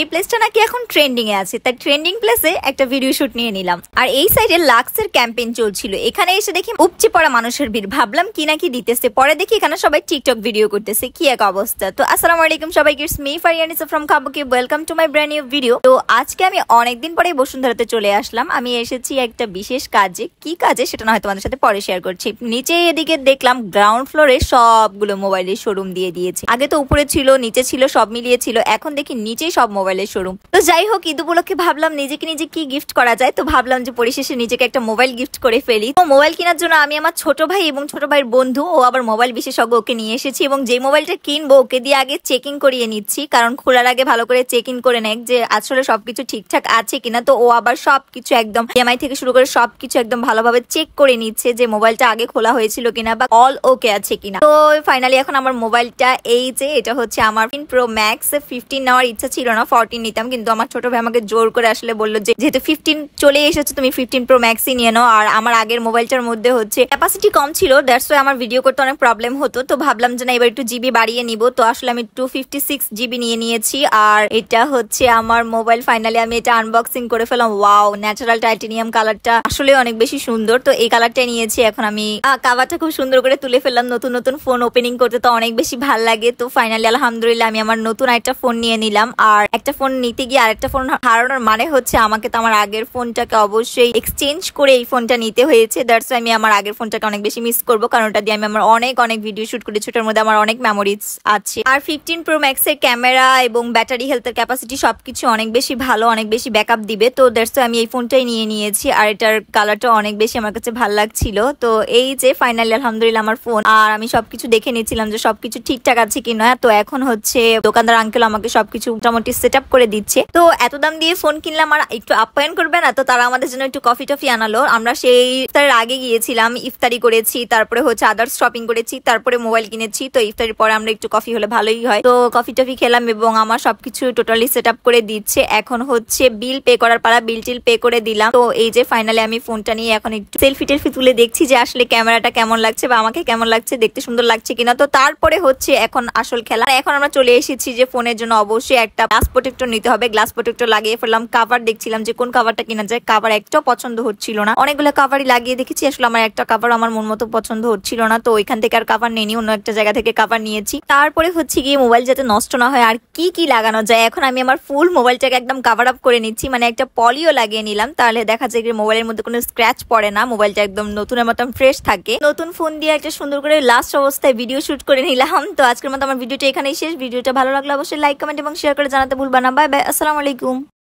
এই প্লেসটা নাকি এখন ট্রেন্ডিং এ আছে তাই ট্রেন্ডিং প্লেসে একটা ভিডিও শুট নিয়ে নিলাম আর এই সাইডে লাক্সের ক্যাম্পেইন চলছিল এখানে এসে দেখি উপচে পড়া মানুষের ভিড় ভাবলাম কি নাকি দিতেছে পরে দেখি এখানে সবাই টিকটক ভিডিও করতেছে কি এক অবস্থা তো আসসালামু আলাইকুম সবাইকে ইটস মি ফারিয়ানিস ফ্রম কাবুকি welcome to my brand new video তো আজকে আমি অনেকদিন পরে বসুন্ধরাতে চলে আসলাম আমি এসেছি একটা বিশেষ কাজে কি কাজে সেটা না হয় তোমাদের সাথে পরে শেয়ার করছি নিচে এদিকে দেখলাম গ্রাউন্ড ফ্লোরে সবগুলো মোবাইলের শোরুম দিয়ে দিয়েছে আগে তো উপরে ছিল নিচে ছিল সব মিলিয়ে ছিল এখন দেখি নিচেই সব মোবাইলের শোরুম তো যাই হোক ঈদ উপলক্ষে ভাবলাম নিজেকে নিজে কি গিফট করা যায় তো ভাবলাম যে পরিশেষে নিজেকে একটা মোবাইল গিফট করে ফেলি তো মোবাইল কেনার জন্য আমি আমার ছোট ভাই এবং ছোট ভাইয়ের বন্ধু ও আবার মোবাইল বিশেষজ্ঞ ওকে নিয়ে এসেছি এবং যে মোবাইলটা কিনবো ওকে দিয়ে আগে চেকিং করিয়ে নিচ্ছি কারণ খোলার আগে ভালো করে চেক ইন করে নেয় যে আসলে সবকিছু ঠিকঠাক আছে কিনা তো ও আবার সবকিছু একদম ইএমআই থেকে শুরু করে সবকিছু একদম ভালোভাবে চেক করে নিচ্ছে যে মোবাইলটা আগে খোলা হয়েছিল কিনা বা অল ওকে আছে কিনা তো ফাইনালি এখন আমার মোবাইলটা এই যে এটা হচ্ছে আমার প্রো ম্যাক্স ফিফটিন নেওয়ার ইচ্ছা ছিল না ফোরটিন নিতাম কিন্তু আমার ছোট ভাই আমাকে জোর করে আসলে বললো যেহেতু ফিফটিন চলে এসেছে তুমি ফিফটিন প্রো ম্যাক্সই নিয়ে নাও আর আমার আগের মোবাইলটার মধ্যে হচ্ছে ক্যাপাসিটি কম ছিল দ্যাটস ওয়াই আমার ভিডিও করতে অনেক প্রবলেম হতো তো ভাবলাম যে না এবার একটু জিবি বাড়িয়ে নিব তো আসলে আমি টু ফিফটি সিক্স জিবি নিয়ে নিয়েছি আর এটা হচ্ছে আমার মোবাইল ফাইনালি আমি এটা আনবক্সিং করে ফেলাম ওয়াও ন্যাচারাল টাইটেনিয়াম কালারটা আসলে অনেক বেশি সুন্দর তো এই কালারটা নিয়েছি এখন আমি কাভারটা খুব সুন্দর করে তুলে ফেললাম নতুন নতুন ফোন ওপেনিং করতে তো অনেক বেশি ভাল লাগে তো ফাইনালি আলহামদুলিল্লাহ আমি আমার নতুন একটা ফোন নিয়ে নিলাম আর একটা ফোন নিতে গিয়ে আরেকটা ফোন হারানোর মানে হচ্ছে আমাকে তো আমার আগের ফোনটাকে অবশ্যই এক্সচেঞ্জ করে এই ফোনটা নিতে হয়েছে দ্যাটস আমি আমার আগের ফোনটাকে অনেক বেশি মিস করবো কারণ ওটা দিয়ে আমি আমার অনেক অনেক ভিডিও শ্যুট করেছি ওটার মধ্যে আমার অনেক মেমোরিজ আছে আর ফিফটিন প্রো ম্যাক্সের ক্যামেরা এবং ব্যাটারি হেলথের ক্যাপাসিটি সবকিছু অনেক বেশি ভালো অনেক বেশি ব্যাকআপ দিবে তো দ্যাটস আমি এই ফোনটাই নিয়ে নিয়েছি আর এটার কালারটা অনেক বেশি আমার কাছে ভালো লাগছিল তো এই যে ফাইনালি আলহামদুলিল্লাহ আমার ফোন আর আমি সবকিছু দেখে নিয়েছিলাম যে সবকিছু ঠিকঠাক আছে কি না তো এখন হচ্ছে দোকানদার আঙ্কেল আমাকে সবকিছু মোটামুটি সেট সেট করে দিচ্ছে তো এত দাম দিয়ে ফোন কিনলাম আর একটু আপ্যায়ন করবে না তো তারা আমাদের জন্য একটু কফি টফি আনালো আমরা সেই ইফতারের আগে গিয়েছিলাম ইফতারি করেছি তারপরে হচ্ছে আদার্স শপিং করেছি তারপরে মোবাইল কিনেছি তো ইফতারির পরে আমরা একটু কফি হলে ভালোই হয় তো কফি টফি খেলাম এবং আমার সবকিছু টোটালি সেট করে দিচ্ছে এখন হচ্ছে বিল পে করার পারা বিল টিল পে করে দিলাম তো এই যে ফাইনালি আমি ফোনটা নিয়ে এখন একটু সেলফি টেলফি তুলে দেখছি যে আসলে ক্যামেরাটা কেমন লাগছে বা আমাকে কেমন লাগছে দেখতে সুন্দর লাগছে কিনা তো তারপরে হচ্ছে এখন আসল খেলা এখন আমরা চলে এসেছি যে ফোনের জন্য অবশ্যই একটা পাসপোর্ট প্রোটেক্টর নিতে হবে গ্লাস প্রোটেক্টর লাগিয়ে ফেললাম কাভার দেখছিলাম যে কোন কাভারটা কিনা যায় কাভার একটাও পছন্দ হচ্ছিল না অনেকগুলো কাভারই লাগিয়ে দেখেছি আসলে আমার একটা কাভার আমার মন মতো পছন্দ হচ্ছিল না তো ওইখান থেকে আর কাভার নিয়ে অন্য একটা জায়গা থেকে কাভার নিয়েছি তারপরে হচ্ছে গিয়ে মোবাইল যাতে নষ্ট না হয় আর কি কি লাগানো যায় এখন আমি আমার ফুল মোবাইলটাকে একদম কাভার আপ করে নিচ্ছি মানে একটা পলিও লাগিয়ে নিলাম তাহলে দেখা যায় যে মোবাইলের মধ্যে কোনো স্ক্র্যাচ পড়ে না মোবাইলটা একদম নতুনের মতন ফ্রেশ থাকে নতুন ফোন দিয়ে একটা সুন্দর করে লাস্ট অবস্থায় ভিডিও শুট করে নিলাম তো আজকের মতো আমার ভিডিওটা এখানেই শেষ ভিডিওটা ভালো লাগলে অবশ্যই লাইক কমেন্ট এবং শেয়ার করে জানাতে ভুলবেন बना बाय बाय असलम